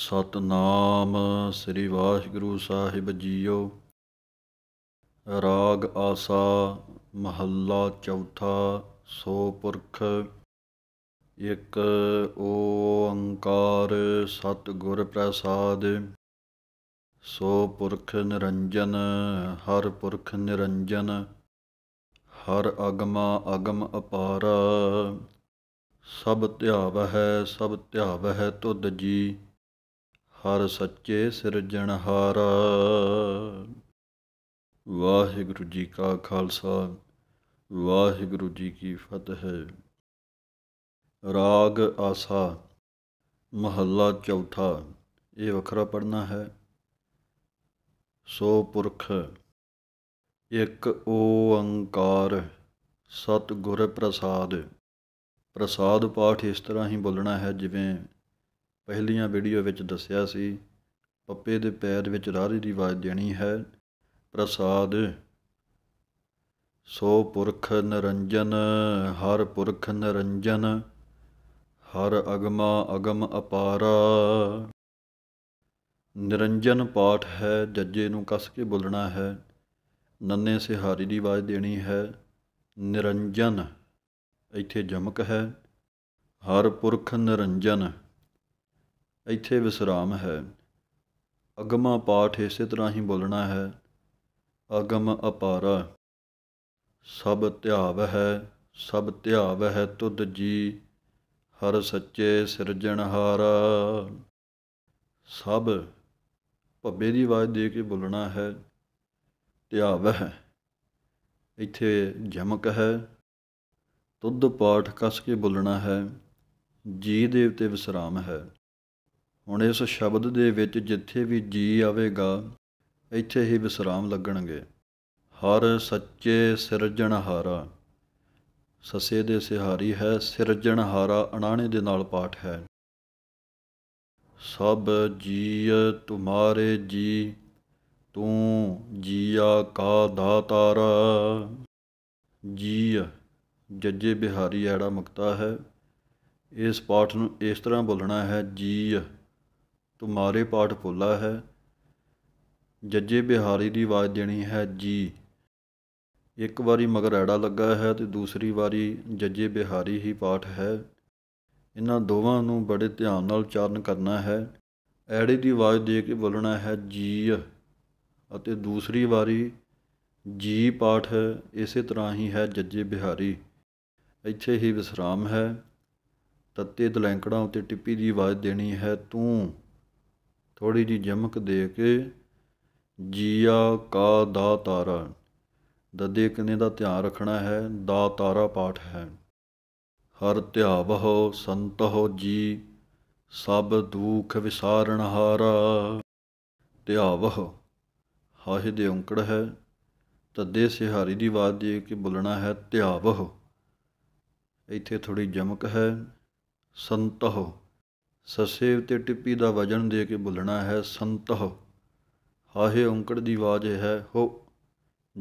ਸਤਨਾਮ ਸ੍ਰੀ ਵਾਹਿਗੁਰੂ ਸਾਹਿਬ ਜੀਓ ਰਾਗ ਆਸਾ ਮਹੱਲਾ ਚੌਥਾ ਸੋ ਪੁਰਖ ਇਕ ਓੰਕਾਰ ਗੁਰ ਪ੍ਰਸਾਦ ਸੋ ਪੁਰਖ ਨਿਰੰਜਨ ਹਰ ਪੁਰਖ ਨਿਰੰਜਨ ਹਰ ਅਗਮਾ ਅਗਮ ਅਪਾਰਾ ਸਭ ਧਿਆਵਹਿ ਸਭ ਧਿਆਵਹਿ ਤੁਧ ਜੀ ਹਰ ਸੱਚੇ ਸਿਰਜਣਹਾਰਾ ਵਾਹਿਗੁਰੂ ਜੀ ਕਾ ਖਾਲਸਾ ਵਾਹਿਗੁਰੂ ਜੀ ਕੀ ਫਤਿਹ ਰਾਗ ਆਸਾ ਮਹੱਲਾ ਚੌਥਾ ਇਹ ਵੱਖਰਾ ਪੜਨਾ ਹੈ ਸੋ ਪੁਰਖ ਇੱਕ ਓੰਕਾਰ ਸਤਿਗੁਰ ਪ੍ਰਸਾਦ ਪ੍ਰਸਾਦ ਪਾਠ ਇਸ ਤਰ੍ਹਾਂ ਹੀ ਬੋਲਣਾ ਹੈ ਜਿਵੇਂ ਪਹਿਲੀਆਂ ਵੀਡੀਓ ਵਿੱਚ ਦੱਸਿਆ ਸੀ ਪੱਪੇ ਦੇ ਪੈਰ ਵਿੱਚ ਰਾਰੀ ਦੀ ਆਵਾਜ਼ ਦੇਣੀ ਹੈ ਪ੍ਰਸਾਦ ਸੋ ਪੁਰਖ ਨਰੰਜਨ ਹਰ ਪੁਰਖ ਨਰੰਜਨ ਹਰ ਅਗਮਾ ਅਗਮ ਅਪਾਰਾ ਨਿਰੰਜਨ ਪਾਠ ਹੈ ਜੱਜੇ ਨੂੰ ਕੱਸ ਕੇ ਬੋਲਣਾ ਹੈ ਨੰਨੇ ਸਿਹਾਰੀ ਦੀ ਆਵਾਜ਼ ਦੇਣੀ ਹੈ ਨਿਰੰਜਨ ਇੱਥੇ ਜਮਕ ਹੈ ਹਰ ਪੁਰਖ ਨਿਰੰਜਨ ਇੱਥੇ ਵਿਸਰਾਮ ਹੈ ਅਗਮਾ ਪਾਠ ਇਸੇ ਤਰ੍ਹਾਂ ਹੀ ਬੋਲਣਾ ਹੈ ਅਗਮ ਅਪਾਰਾ ਸਭ ਧਿਆਵ ਹੈ ਸਭ ਧਿਆਵ ਹੈ ਤੁਧ ਜੀ ਹਰ ਸੱਚੇ ਸਿਰਜਣਹਾਰਾ ਸਭ ਭੱਬੇ ਦੀ ਆਵਾਜ਼ ਦੇ ਕੇ ਬੋਲਣਾ ਹੈ ਧਿਆਵ ਹੈ ਇੱਥੇ ਜਮਕ ਹੈ ਤੁਧ ਪਾਠ ਕਸ ਕੇ ਬੋਲਣਾ ਹੈ ਜੀ ਦੇਵ ਤੇ ਵਿਸਰਾਮ ਹੈ ਹੁਣ ਇਸ ਸ਼ਬਦ ਦੇ ਵਿੱਚ ਜਿੱਥੇ ਵੀ ਜੀ ਆਵੇਗਾ ਇੱਥੇ ਹੀ ਵਿਸਰਾਮ ਲੱਗਣਗੇ ਹਰ ਸੱਚੇ ਸਿਰਜਣਹਾਰਾ ਸਸੇ ਦੇ ਸਿਹਾਰੀ ਹੈ ਸਿਰਜਣਹਾਰਾ ਅਣਾਣੇ ਦੇ ਨਾਲ ਪਾਠ ਹੈ ਸਭ ਜੀ ਤੁਮਾਰੇ ਜੀ ਤੂੰ ਜੀਆ ਕਾ ਦਾਤਾਰ ਜੀ ਜੱਜੇ ਬਿਹਾਰੀ ਐੜਾ ਮੁਕਤਾ ਹੈ ਇਸ ਪਾਠ ਨੂੰ ਇਸ ਤਰ੍ਹਾਂ ਬੋਲਣਾ ਹੈ ਜੀ ਤੁਮਾਰੇ ਪਾਠ ਪੁੱਲਾ ਹੈ ਜੱਜੇ ਬਿਹਾਰੀ ਦੀ ਆਵਾਜ਼ ਦੇਣੀ ਹੈ ਜੀ ਇੱਕ ਵਾਰੀ ਮਗਰ ਐੜਾ ਲੱਗਾ ਹੈ ਤੇ ਦੂਸਰੀ ਵਾਰੀ ਜੱਜੇ ਬਿਹਾਰੀ ਹੀ ਪਾਠ ਹੈ ਇਹਨਾਂ ਦੋਵਾਂ ਨੂੰ ਬੜੇ ਧਿਆਨ ਨਾਲ ਚਾਰਨ ਕਰਨਾ ਹੈ ਐੜੇ ਦੀ ਆਵਾਜ਼ ਦੇ ਕੇ ਬੋਲਣਾ ਹੈ ਜੀ ਅਤੇ ਦੂਸਰੀ ਵਾਰੀ ਜੀ ਪਾਠ ਇਸੇ ਤਰ੍ਹਾਂ ਹੀ ਹੈ ਜੱਜੇ ਬਿਹਾਰੀ ਇੱਥੇ ਹੀ ਵਿਸਰਾਮ ਹੈ ਤੱਤੇ ਦਲੈਂਕੜਾਂ ਉਤੇ ਟਿੱਪੀ ਦੀ ਆਵਾਜ਼ ਦੇਣੀ ਹੈ ਤੂੰ ਥੋੜੀ ਜੀ ਜਮਕ ਦੇ ਕੇ ਜੀਆ ਕਾ ਦਾ ਤਾਰਾ ਦਦੇ ਕਨੇ ਦਾ ਧਿਆਨ ਰੱਖਣਾ ਹੈ ਦਾ ਤਾਰਾ ਪਾਠ ਹੈ ਹਰ ਧਿਆਵਹ ਸੰਤਹੁ ਜੀ ਸਭ ਦੁਖ ਵਿਸਾਰਣ ਹਾਰਾ ਧਿਆਵਹ ਹਾਹ ਦੇ ਔਂਕੜ ਹੈ ਤਦੇ ਸਿਹਾਰੀ ਦੀ ਬਾਤ ਜੇ ਕਿ ਬੋਲਣਾ ਹੈ ਧਿਆਵਹ ਇੱਥੇ ਥੋੜੀ ਜਮਕ ਹੈ ਸੰਤਹੁ ਸਸੇਵ ਤੇ ਟਿੱਪੀ ਦਾ ਵਜਨ ਦੇ ਕੇ ਬੁੱਲਣਾ ਹੈ ਸੰਤਹ ਹਾਹੇ ਔਂਕੜ ਦੀ ਆਵਾਜ਼ ਹੈ ਹੋ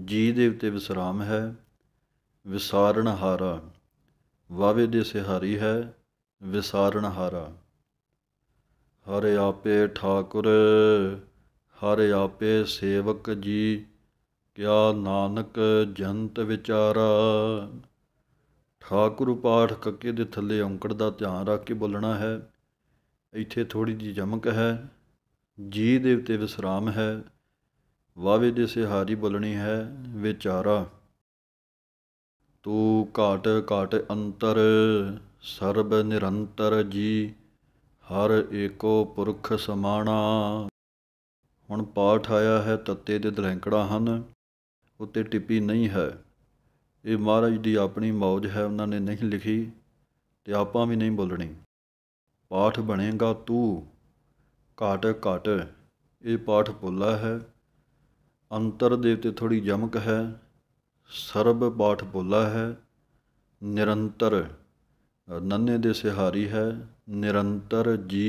ਜੀ ਦੇ ਉਤੇ ਵਿਸਰਾਮ ਹੈ ਵਿਸਾਰਣ ਹਾਰਾ ਵਾਵੇ ਦੇ ਸਿਹਾਰੀ ਹੈ ਵਿਸਾਰਣ ਹਾਰਾ ਹਰ ਆਪੇ ਠਾਕੁਰ ਹਰ ਆਪੇ ਸੇਵਕ ਜੀ ਕਿਆ ਨਾਨਕ ਜੰਤ ਵਿਚਾਰਾ ਠਾਕੁਰ ਪਾਠ ਕੱਕੇ ਦੇ ਥੱਲੇ ਔਂਕੜ ਦਾ ਧਿਆਨ ਰੱਖ ਕੇ ਬੋਲਣਾ ਹੈ ਇੱਥੇ ਥੋੜੀ ਜਿਹੀ ਜਮਕ ਹੈ ਜੀ ਦੇ ਉੱਤੇ ਵਿਸਰਾਮ ਹੈ ਵਾਵੇ ਦੇ ਸਿਹਾਰੀ ਬੋਲਣੀ ਹੈ ਵਿਚਾਰਾ ਤੂੰ ਘਾਟ ਘਾਟ ਅੰਤਰ ਸਰਬ ਨਿਰੰਤਰ ਜੀ ਹਰ ਏਕੋ ਪੁਰਖ ਸਮਾਣਾ ਹੁਣ ਪਾਠ ਆਇਆ ਹੈ ਤੱਤੇ ਦੇ ਦਲੈਂਕੜਾ ਹਨ ਉੱਤੇ ਟਿੱਪੀ ਨਹੀਂ ਹੈ ਇਹ ਮਹਾਰਾਜ ਦੀ ਆਪਣੀ ਮੌਜ ਹੈ ਉਹਨਾਂ ਨੇ ਨਹੀਂ ਲਿਖੀ ਤੇ ਆਪਾਂ ਵੀ ਨਹੀਂ ਬੋਲਣੀ ਪਾਠ ਬਣੇਗਾ ਤੂੰ ਘਟ ਘਟ ਇਹ ਪਾਠ ਭੁੱਲਾ ਹੈ ਅੰਤਰ ਦੇ ਉਤੇ ਥੋੜੀ ਜਮਕ ਹੈ ਸਰਬ ਪਾਠ ਭੁੱਲਾ ਹੈ ਨਿਰੰਤਰ ਨੰਨੇ ਦੇ ਸਿਹਾਰੀ ਹੈ ਨਿਰੰਤਰ ਜੀ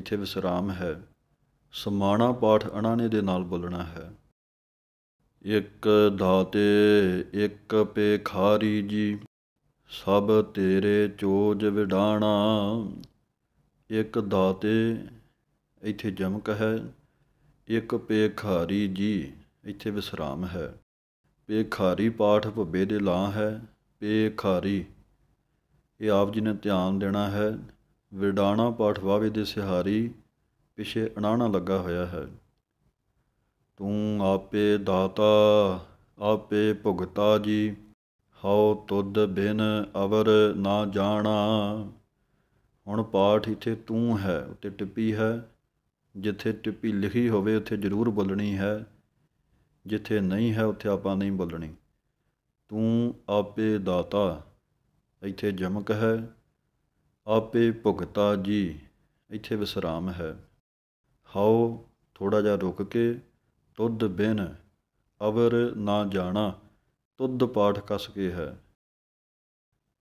ਇੱਥੇ ਵਿਸਰਾਮ ਹੈ ਸਮਾਣਾ ਪਾਠ ਅਣਾਣੇ ਦੇ ਨਾਲ ਬੋਲਣਾ ਹੈ ਇੱਕ ਦਾਤੇ ਇੱਕ ਪੇਖਾਰੀ ਜੀ ਸਭ ਤੇਰੇ ਚੋਜ ਵਿਡਾਣਾ ਇੱਕ ਦਾਤੇ ਇੱਥੇ ਜਮਕ ਹੈ ਇੱਕ ਪੇਖਾਰੀ ਜੀ ਇੱਥੇ ਵਿਸਰਾਮ ਹੈ ਪੇਖਾਰੀ ਪਾਠ ਭੱਬੇ ਦੇ ਲਾਂ ਹੈ ਪੇਖਾਰੀ ਇਹ ਆਪ ਜੀ ਨੇ ਧਿਆਨ ਦੇਣਾ ਹੈ ਵਿਡਾਣਾ ਪਾਠ ਵਾਵੇ ਦੇ ਸਿਹਾਰੀ ਪਿਛੇ ਅਣਾਣਾ ਲੱਗਾ ਹੋਇਆ ਹੈ ਤੂੰ ਆਪੇ ਦਾਤਾ ਆਪੇ ਭੁਗਤਾ ਜੀ ਹਉ ਤੁਧ ਬਿਨ ਅਵਰ ਨਾ ਜਾਣਾ ਹੁਣ ਪਾਠ ਇਥੇ ਤੂੰ ਹੈ ਉੱਤੇ ਟਿੱਪੀ ਹੈ ਜਿੱਥੇ ਟਿੱਪੀ ਲਿਖੀ ਹੋਵੇ ਉੱਥੇ ਜ਼ਰੂਰ ਬੋਲਣੀ ਹੈ ਜਿੱਥੇ ਨਹੀਂ ਹੈ ਉੱਥੇ ਆਪਾਂ ਨਹੀਂ ਬੋਲਣੀ ਤੂੰ ਆਪੇ ਦਾਤਾ ਇੱਥੇ ਜਮਕ ਹੈ ਆਪੇ ਭੁਗਤਾ ਜੀ ਇੱਥੇ ਵਿਸਰਾਮ ਹੈ ਹਉ ਥੋੜਾ ਜਿਹਾ ਰੁਕ ਕੇ ਤੁਧ ਬਿਨ ਅਵਰ ਨਾ ਜਾਣਾ ਤੁਧ ਪਾਠ ਕਸ ਕੇ ਹੈ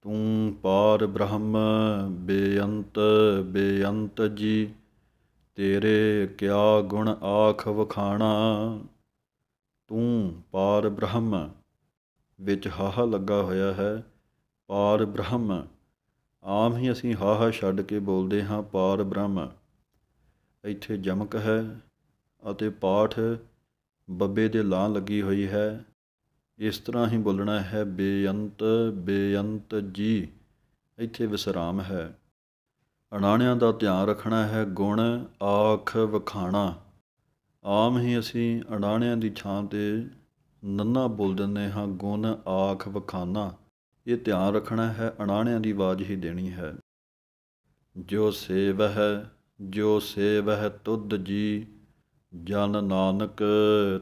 ਤੂੰ ਪਾਰ ਬ੍ਰਹਮ ਬੇਅੰਤ ਬੇਅੰਤ ਜੀ ਤੇਰੇ ਕਿਆ ਗੁਣ ਆਖ ਵਖਾਣਾ ਤੂੰ ਪਾਰ ਬ੍ਰਹਮ ਵਿੱਚ ਹਾਹਾ ਲੱਗਾ ਹੋਇਆ ਹੈ ਪਾਰ ਬ੍ਰਹਮ ਆਮ ਹੀ ਅਸੀਂ ਹਾਹਾ ਛੱਡ ਕੇ ਬੋਲਦੇ ਹਾਂ ਪਾਰ ਬ੍ਰਹਮ ਇੱਥੇ ਜਮਕ ਹੈ ਅਤੇ ਪਾਠ ਬੱਬੇ ਦੇ ਲਾਂ ਲੱਗੀ ਹੋਈ ਹੈ ਇਸ ਤਰ੍ਹਾਂ ਹੀ ਬੋਲਣਾ ਹੈ ਬੇਅੰਤ ਬੇਅੰਤ ਜੀ ਇੱਥੇ ਵਿਸਰਾਮ ਹੈ ਅਣਾਣਿਆਂ ਦਾ ਧਿਆਨ ਰੱਖਣਾ ਹੈ ਗੁਣ ਆਖ ਵਖਾਣਾ ਆਮ ਹੀ ਅਸੀਂ ਅਣਾਣਿਆਂ ਦੀ ਛਾਂ ਤੇ ਨੰਨਾ ਬੋਲ ਦਿੰਦੇ ਹਾਂ ਗੁਣ ਆਖ ਵਖਾਣਾ ਇਹ ਧਿਆਨ ਰੱਖਣਾ ਹੈ ਅਣਾਣਿਆਂ ਦੀ ਆਵਾਜ਼ ਹੀ ਦੇਣੀ ਹੈ ਜੋ ਸੇਵ ਹੈ ਜੋ ਸੇਵ ਹੈ ਤੁਧ ਜੀ ਜਨ ਨਾਨਕ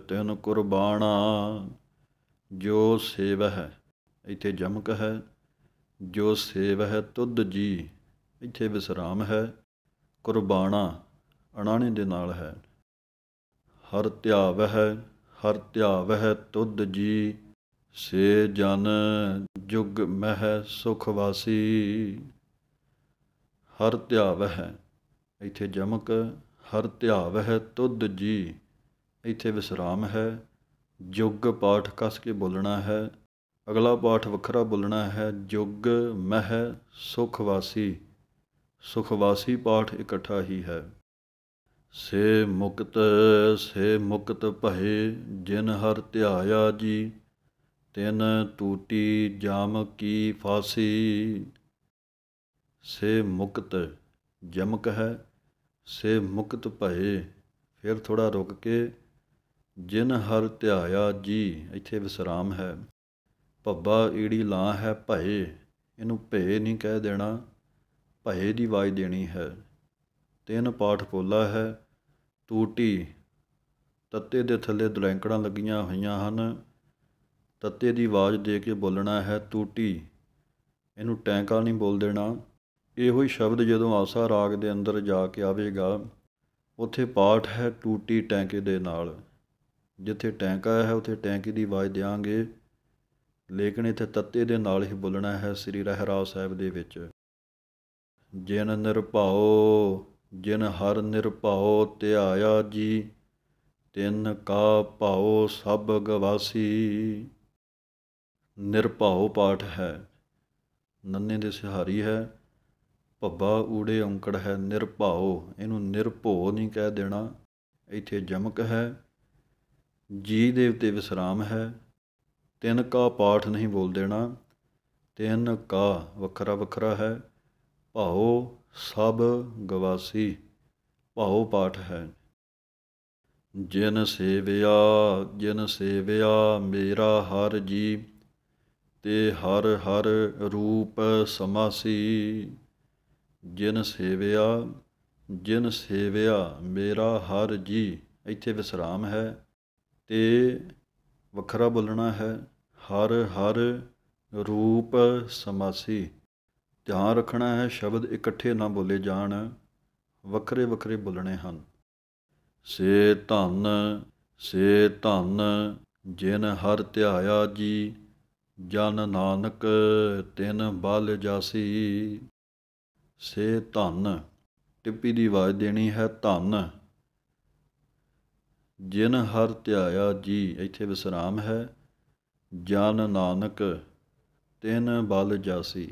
ਤਿਨ ਕੁਰਬਾਨਾ ਜੋ ਸੇਵਹਿ ਇੱਥੇ ਜਮਕ ਹੈ ਜੋ ਸੇਵਹਿ ਤੁਧ ਜੀ ਇੱਥੇ ਵਿਸਰਾਮ ਹੈ ਕੁਰਬਾਨਾ ਅਣਾਣੇ ਦੇ ਨਾਲ ਹੈ ਹਰ ਧਿਆਵਹਿ ਹਰ ਧਿਆਵਹਿ ਤੁਧ ਜੀ ਸੇ ਜਨ ਜੁਗ ਮਹਿ ਸੁਖ ਵਾਸੀ ਹਰ ਧਿਆਵਹਿ ਇੱਥੇ ਜਮਕ ਹਰ ਧਿਆਵਹਿ ਤੁਧ ਜੀ ਇੱਥੇ ਵਿਸਰਾਮ ਹੈ ਜੁਗ ਪਾਠ ਕਸ ਕੇ ਬੋਲਣਾ ਹੈ ਅਗਲਾ ਪਾਠ ਵੱਖਰਾ ਬੋਲਣਾ ਹੈ ਜੁਗ ਮਹਿ ਸੁਖਵਾਸੀ ਸੁਖਵਾਸੀ ਪਾਠ ਇਕੱਠਾ ਹੀ ਹੈ ਸੇ ਮੁਕਤ ਸੇ ਮੁਕਤ ਭਏ ਜਿਨ ਹਰ ਧਿਆਇਆ ਜੀ ਤਿਨ ਟੂਟੀ ਜਮ ਕੀ ਫਾਸੀ ਸੇ ਮੁਕਤ ਜਮਕ ਹੈ ਸੇ ਮੁਕਤ ਭਏ ਫਿਰ ਥੋੜਾ ਰੁਕ ਕੇ ਜਿਨ ਹਰ ਧਿਆਇਆ ਜੀ ਇੱਥੇ ਵਿਸਰਾਮ ਹੈ ਭੱਬਾ ਈੜੀ ਲਾਂ ਹੈ ਭਏ ਇਹਨੂੰ ਭੇ ਨਹੀਂ ਕਹਿ ਦੇਣਾ ਭਏ ਦੀ ਵਾਜ ਦੇਣੀ ਹੈ ਤਿੰਨ ਪਾਠ ਪੋਲਾ ਹੈ ਟੂਟੀ ਤੱਤੇ ਦੇ ਥੱਲੇ ਦਲੈਂਕੜਾਂ ਲੱਗੀਆਂ ਹੋਈਆਂ ਹਨ ਤੱਤੇ ਦੀ ਆਵਾਜ਼ ਦੇ ਕੇ ਬੋਲਣਾ ਹੈ ਟੂਟੀ ਇਹਨੂੰ ਟੈਂਕਾ ਨਹੀਂ ਬੋਲ ਦੇਣਾ ਇਹੋ ਹੀ ਸ਼ਬਦ ਜਦੋਂ ਆਸਾ ਰਾਗ ਦੇ ਅੰਦਰ ਜਾ ਕੇ ਆਵੇਗਾ ਉੱਥੇ ਪਾਠ ਹੈ ਟੂਟੀ ਟੈਂਕੇ ਦੇ ਨਾਲ ਜਿੱਥੇ ਟੈਂਕ ਆਇਆ ਹੈ ਉੱਥੇ ਟੈਂਕੀ ਦੀ ਆਵਾਜ਼ ਦਿਆਂਗੇ ਲੇਕਿਨ ਇੱਥੇ ਤੱਤੇ ਦੇ ਨਾਲ ਹੀ ਬੋਲਣਾ ਹੈ ਸ੍ਰੀ ਰਹਿਰਾਉ ਸਾਹਿਬ ਦੇ ਵਿੱਚ ਜਿਨ ਨਿਰਭਾਉ ਜਿਨ ਹਰ ਨਿਰਭਾਉ ਧਿਆਇਆ ਜੀ ਤਿੰਨ ਕਾ ਭਾਉ ਸਭ ਗਵਾਸੀ ਨਿਰਭਾਉ ਪਾਠ ਹੈ ਨੰਨੇ ਦੇ ਸਿਹਾਰੀ ਹੈ ਭੱਬਾ ਊੜੇ ਔਂਕੜ ਹੈ ਨਿਰਭਾਉ ਇਹਨੂੰ ਨਿਰਭੋ ਨਹੀਂ ਕਹਿ ਦੇਣਾ ਇੱਥੇ ਜਮਕ ਹੈ ਜੀ ਦੇ ਤੇ ਵਿਸਰਾਮ ਹੈ ਤਿੰਨ ਕਾ ਪਾਠ ਨਹੀਂ ਬੋਲ ਦੇਣਾ ਤਿੰਨ ਕਾ ਵੱਖਰਾ ਵੱਖਰਾ ਹੈ ਭਾਉ ਸਭ ਗਵਾਸੀ ਭਾਉ ਪਾਠ ਹੈ ਜਿਨ ਸੇਵਿਆ ਜਿਨ ਸੇਵਿਆ ਮੇਰਾ ਹਰ ਜੀ ਤੇ ਹਰ ਹਰ ਰੂਪ ਸਮਾਸੀ ਜਿਨ ਸੇਵਿਆ ਜਿਨ ਸੇਵਿਆ ਮੇਰਾ ਹਰ ਜੀ ਇੱਥੇ ਵਿਸਰਾਮ ਹੈ ਇਹ ਵੱਖਰਾ ਬੋਲਣਾ ਹੈ ਹਰ ਹਰ ਰੂਪ ਸਮਾਸੀ ਧਿਆਨ ਰੱਖਣਾ ਹੈ ਸ਼ਬਦ ਇਕੱਠੇ ਨਾ ਬੋਲੇ ਜਾਣ ਵੱਖਰੇ ਵੱਖਰੇ ਬੋਲਣੇ ਹਨ ਸੇ ਧੰਨ ਸੇ ਧੰਨ ਜਿਨ ਹਰ ਧਿਆਇਆ ਜੀ ਜਨ ਨਾਨਕ ਤਿਨ ਬਲ ਜਾਸੀ ਸੇ ਧੰਨ ਟਿੱਪੀ ਦੀ ਆਵਾਜ਼ ਦੇਣੀ ਹੈ ਧੰਨ ਜਿਨ ਹਰ ਧਿਆਇਆ ਜੀ ਇੱਥੇ ਵਿਸਰਾਮ ਹੈ ਜਨ ਨਾਨਕ ਤਿਨ ਬਲ ਜਾਸੀ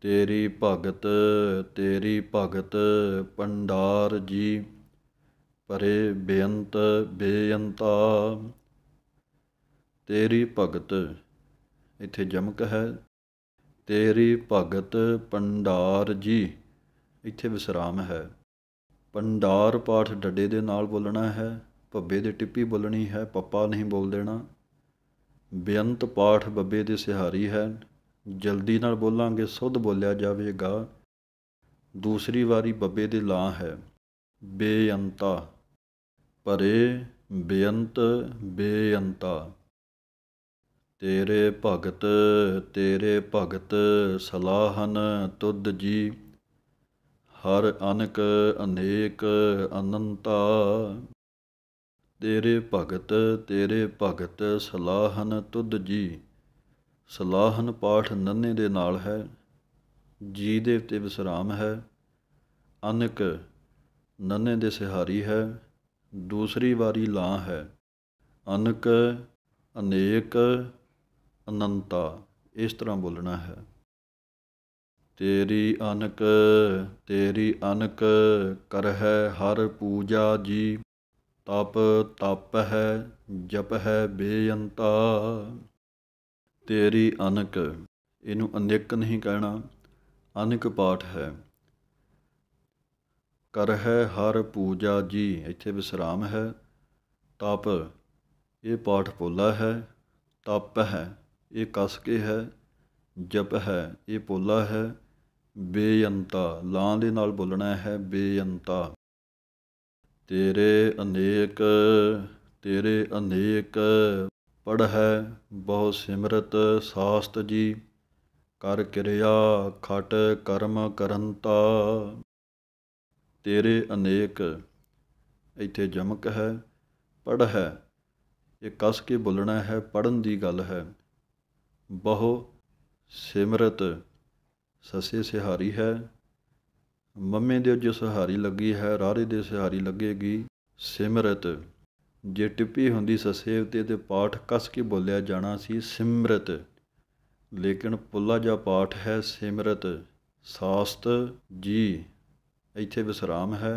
ਤੇਰੀ ਭਗਤ ਤੇਰੀ ਭਗਤ ਪੰਡਾਰ ਜੀ ਪਰੇ ਬੇਅੰਤ ਬੇਅੰਤਾ ਤੇਰੀ ਭਗਤ ਇੱਥੇ ਜਮਕ ਹੈ ਤੇਰੀ ਭਗਤ ਪੰਡਾਰ ਜੀ ਇੱਥੇ ਵਿਸਰਾਮ ਹੈ ਪੰਡਾਰ ਪਾਠ ਡੱਡੇ ਦੇ ਨਾਲ ਬੋਲਣਾ ਹੈ ਭੱਬੇ ਦੇ ਟਿੱਪੀ ਬੋਲਣੀ ਹੈ ਪੱਪਾ ਨਹੀਂ ਬੋਲ ਦੇਣਾ ਬੇਅੰਤ ਪਾਠ ਬੱਬੇ ਦੇ ਸਿਹਾਰੀ ਹੈ ਜਲਦੀ ਨਾਲ ਬੋਲਾਂਗੇ ਸੁਧ ਬੋਲਿਆ ਜਾਵੇਗਾ ਦੂਸਰੀ ਵਾਰੀ ਬੱਬੇ ਦੇ ਲਾਂ ਹੈ ਬੇਅੰਤਾ ਪਰੇ ਬੇਅੰਤ ਬੇਅੰਤਾ ਤੇਰੇ ਭਗਤ ਤੇਰੇ ਭਗਤ ਸਲਾਹਨ ਤੁਧ ਜੀ ਹਰ ਅਨਕ ਅਨੇਕ ਅਨੰਤਾ ਤੇਰੇ ਭਗਤ ਤੇਰੇ ਭਗਤ ਸਲਾਹਨ ਤੁਧ ਜੀ ਸਲਾਹਨ ਪਾਠ ਨੰਨੇ ਦੇ ਨਾਲ ਹੈ ਜੀ ਦੇ ਉਤੇ ਵਿਸਰਾਮ ਹੈ ਅਨਕ ਨੰਨੇ ਦੇ ਸਿਹਾਰੀ ਹੈ ਦੂਸਰੀ ਵਾਰੀ ਲਾਂ ਹੈ ਅਨਕ ਅਨੇਕ ਅਨੰਤਾ ਇਸ ਤਰ੍ਹਾਂ ਬੋਲਣਾ ਹੈ ਤੇਰੀ ਅਨਕ ਤੇਰੀ ਅਨਕ ਕਰਹਿ ਹਰ ਪੂਜਾ ਜੀ ਤਪ ਤਪ ਹੈ ਜਪ ਹੈ ਬੇਅੰਤਾ ਤੇਰੀ ਅਨਕ ਇਹਨੂੰ ਅਨੇਕ ਨਹੀਂ ਕਹਿਣਾ ਅਨੇਕ ਪਾਠ ਹੈ ਕਰਹਿ ਹਰ ਪੂਜਾ ਜੀ ਇੱਥੇ ਵਿਸਰਾਮ ਹੈ ਤਪ ਇਹ ਪਾਠ ਪੋਲਾ ਹੈ ਤਪ ਹੈ ਇਹ ਕਸ ਕੇ ਹੈ ਜਪ ਹੈ ਇਹ ਪੋਲਾ ਹੈ ਬੇਅੰਤਾ ਲਾਂ ਦੇ ਨਾਲ ਬੋਲਣਾ ਹੈ ਬੇਅੰਤਾ ਤੇਰੇ ਅਨੇਕ ਤੇਰੇ ਅਨੇਕ ਹੈ ਬਹੁ ਸਿਮਰਤ ਸਾਸਤ ਜੀ ਕਰ ਕਿਰਿਆ ਖਟ ਕਰਮ ਕਰੰਤਾ ਤੇਰੇ ਅਨੇਕ ਇੱਥੇ ਜਮਕ ਹੈ ਪੜ ਹੈ ਇਹ ਕਸ ਕੇ ਬੋਲਣਾ ਹੈ ਪੜਨ ਦੀ ਗੱਲ ਹੈ ਬਹੁ ਸਿਮਰਤ ਸੱਸੇ ਸਿਹਾਰੀ ਹੈ ਮੰਮੇ ਦੇ ਜੋ ਸਿਹਾਰੀ ਲੱਗੀ ਹੈ ਰਾਰੇ ਦੇ ਸਿਹਾਰੀ ਲੱਗੇਗੀ ਸਿਮਰਤ ਜੇ ਟਿੱਪੀ ਹੁੰਦੀ ਸੱਸੇ ਉਤੇ ਤੇ ਪਾਠ ਕਸ ਕੇ ਬੋਲਿਆ ਜਾਣਾ ਸੀ ਸਿਮਰਤ ਲੇਕਿਨ ਪੁੱਲਾ ਜਾ ਪਾਠ ਹੈ ਸਿਮਰਤ ਸਾਸਤ ਜੀ ਇੱਥੇ ਵਿਸਰਾਮ ਹੈ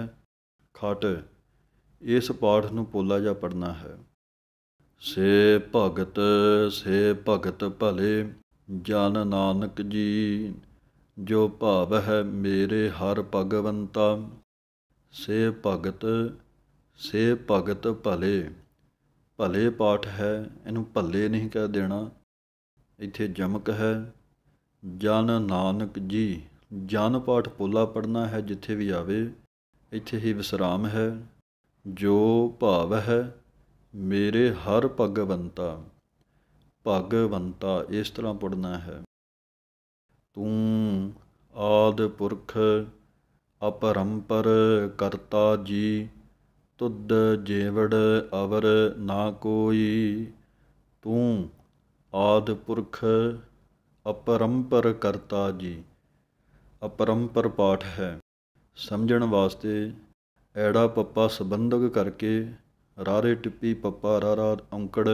ਖਟ ਇਸ ਪਾਠ ਨੂੰ ਪੋਲਾ ਜਾ ਪੜਨਾ ਹੈ ਸੇ ਭਗਤ ਸੇ ਭਗਤ ਭਲੇ ਜਨ ਨਾਨਕ ਜੀ ਜੋ ਭਾਵ ਹੈ ਮੇਰੇ ਹਰ ਭਗਵੰਤਾ ਸੇ ਭਗਤ ਸੇ ਭਗਤ ਭਲੇ ਭਲੇ ਪਾਠ ਹੈ ਇਹਨੂੰ ਭੱਲੇ ਨਹੀਂ ਕਹਿ ਦੇਣਾ ਇੱਥੇ ਜਮਕ ਹੈ ਜਨ ਨਾਨਕ ਜੀ ਜਨ ਪਾਠ ਪੋਲਾ ਪੜਨਾ ਹੈ ਜਿੱਥੇ ਵੀ ਆਵੇ ਇੱਥੇ ਹੀ ਵਿਸਰਾਮ ਹੈ ਜੋ ਭਾਵ ਹੈ ਮੇਰੇ ਹਰ ਭਗਵੰਤਾ ਭਗਵੰਤਾ ਇਸ ਤਰ੍ਹਾਂ ਪੜਨਾ ਹੈ ਤੂੰ ਆਦ ਪੁਰਖ ਅਪਰੰਪਰ ਕਰਤਾ ਜੀ ਤੁਦ ਜੇਵੜ ਅਵਰ ਨਾ ਕੋਈ ਤੂੰ ਆਦ ਪੁਰਖ ਅਪਰੰਪਰ ਕਰਤਾ ਜੀ ਅਪਰੰਪਰ ਪਾਠ ਹੈ ਸਮਝਣ ਵਾਸਤੇ ਐੜਾ ਪੱਪਾ ਸੰਬੰਧਕ ਕਰਕੇ ਰਾਰੇ ਟਿੱਪੀ ਪੱਪਾ ਰਾਰਾ ਔਂਕੜ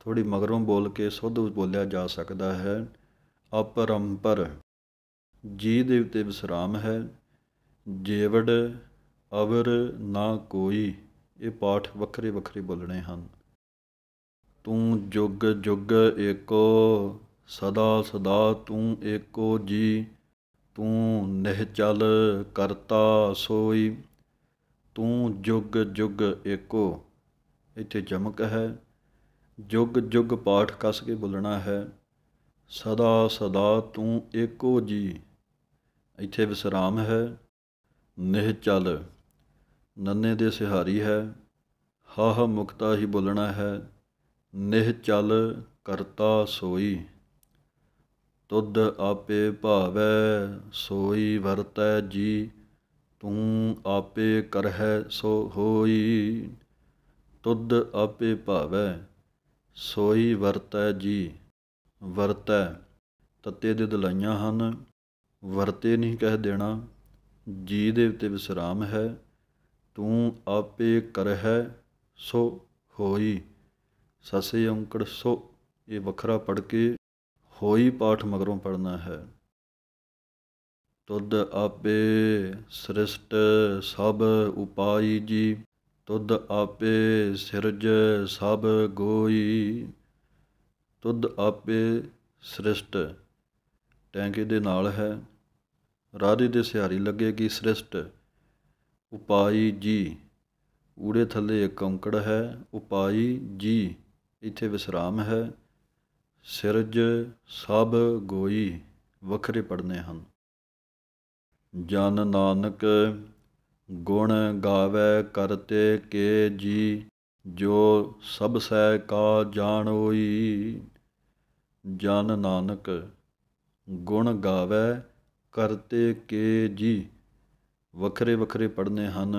ਥੋੜੀ ਮਗਰੋਂ ਬੋਲ ਕੇ ਸੁੱਧ ਬੋਲਿਆ ਜਾ ਸਕਦਾ ਹੈ ਅਪਰੰਪਰ ਜੀ ਦੇ ਉਤੇ ਵਿਸਰਾਮ ਹੈ ਜੇਵੜ ਅਵਰ ਨਾ ਕੋਈ ਇਹ ਪਾਠ ਵੱਖਰੇ ਵੱਖਰੇ ਬੋਲਣੇ ਹਨ ਤੂੰ ਜੁਗ ਜੁਗ ਏਕੋ ਸਦਾ ਸਦਾ ਤੂੰ ਏਕੋ ਜੀ ਤੂੰ ਨਿਹਚਲ ਕਰਤਾ ਸੋਈ ਤੂੰ ਜੁਗ ਜੁਗ ਏਕੋ ਇੱਥੇ ਜਮਕ ਹੈ ਜੁਗ ਜੁਗ ਪਾਠ ਕਸ ਕੇ ਬੋਲਣਾ ਹੈ ਸਦਾ ਸਦਾ ਤੂੰ ਏਕੋ ਜੀ ਇੱਥੇ ਵਿਸਰਾਮ ਹੈ ਨਿਹ ਚਲ ਨੰਨੇ ਦੇ ਸਿਹਾਰੀ ਹੈ ਹਾ ਮੁਕਤਾ ਹੀ ਬੋਲਣਾ ਹੈ ਨਿਹ ਚਲ ਕਰਤਾ ਸੋਈ ਤੁਧ ਆਪੇ ਭਾਵੈ ਸੋਈ ਵਰਤੈ ਜੀ ਤੂੰ ਆਪੇ ਕਰਹਿ ਸੋ ਹੋਈ ਤੁਧ ਆਪੇ ਭਾਵੈ ਸੋਈ ਵਰਤੈ ਜੀ ਵਰਤੈ ਤੱਤੇ ਦੇ ਦਲਾਈਆਂ ਹਨ ਵਰਤੇ ਨਹੀਂ ਕਹਿ ਦੇਣਾ ਜੀ ਦੇ ਉੱਤੇ ਵਿਸਰਾਮ ਹੈ ਤੂੰ ਆਪੇ ਕਰਹਿ ਸੋ ਹੋਈ ਸਸੇ ਔਂਕੜ ਸੋ ਇਹ ਵੱਖਰਾ ਪੜ ਕੇ ਹੋਈ ਪਾਠ ਮਗਰੋਂ ਪੜਨਾ ਹੈ ਤੁਧ ਆਪੇ ਸ੍ਰਿਸ਼ਟ ਸਭ ਉਪਾਈ ਜੀ ਤੁਧ ਆਪੇ ਸਿਰਜ ਸਭ ਗੋਈ ਤੁਦ ਆਪੇ ਸ੍ਰਿਸ਼ਟ ਟੈਂਕੇ ਦੇ ਨਾਲ ਹੈ ਰਾਧੇ ਦੇ ਸਿਹਾਰੀ ਲੱਗੇਗੀ ਸ੍ਰਿਸ਼ਟ ਉਪਾਈ ਜੀ ਊੜੇ ਥੱਲੇ ਇੱਕ ਔਂਕੜ ਹੈ ਉਪਾਈ ਜੀ ਇੱਥੇ ਵਿਸਰਾਮ ਹੈ ਸਿਰਜ ਸਭ ਗੋਈ ਵੱਖਰੇ ਪੜਨੇ ਹਨ ਜਨ ਨਾਨਕ ਗੁਣ ਗਾਵੇ ਕਰਤੇ ਕੇ ਜੀ ਜੋ ਸਭ ਸਹਿ ਕਾ ਹੋਈ ਜਨ ਨਾਨਕ ਗੁਣ ਗਾਵੇ ਕਰਤੇ ਕੇ ਜੀ ਵੱਖਰੇ ਵੱਖਰੇ ਪੜਨੇ ਹਨ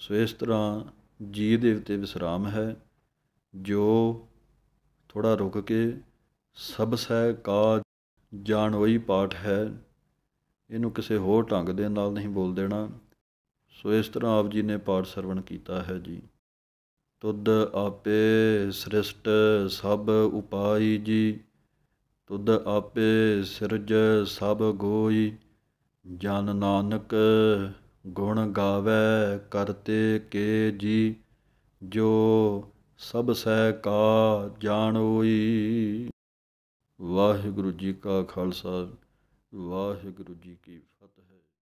ਸੋ ਇਸ ਤਰ੍ਹਾਂ ਜੀ ਦੇ ਉਤੇ ਵਿਸਰਾਮ ਹੈ ਜੋ ਥੋੜਾ ਰੁਕ ਕੇ ਸਭ ਸਹਿ ਕਾ ਜਾਣੋਈ ਪਾਠ ਹੈ ਇਹਨੂੰ ਕਿਸੇ ਹੋਰ ਢੰਗ ਦੇ ਨਾਲ ਨਹੀਂ ਬੋਲ ਦੇਣਾ ਸੋ ਇਸ ਤਰ੍ਹਾਂ ਆਪ ਜੀ ਨੇ ਪਾਠ ਸਰਵਣ ਕੀਤਾ ਹੈ ਜੀ ਤੁਧ ਆਪੇ ਸ੍ਰਿਸ਼ਟ ਸਭ ਉਪਾਈ ਜੀ ਤੁਧ ਆਪੇ ਸਿਰਜ ਸਭ ਗੋਈ ਜਨ ਨਾਨਕ ਗੁਣ ਗਾਵੇ ਕਰਤੇ ਕੇ ਜੀ ਜੋ ਸਭ ਸਹਿ ਕਾ ਜਾਣੋਈ ਵਾਹਿਗੁਰੂ ਜੀ ਕਾ ਖਾਲਸਾ ਵਾਹਿਗੁਰੂ ਜੀ ਕੀ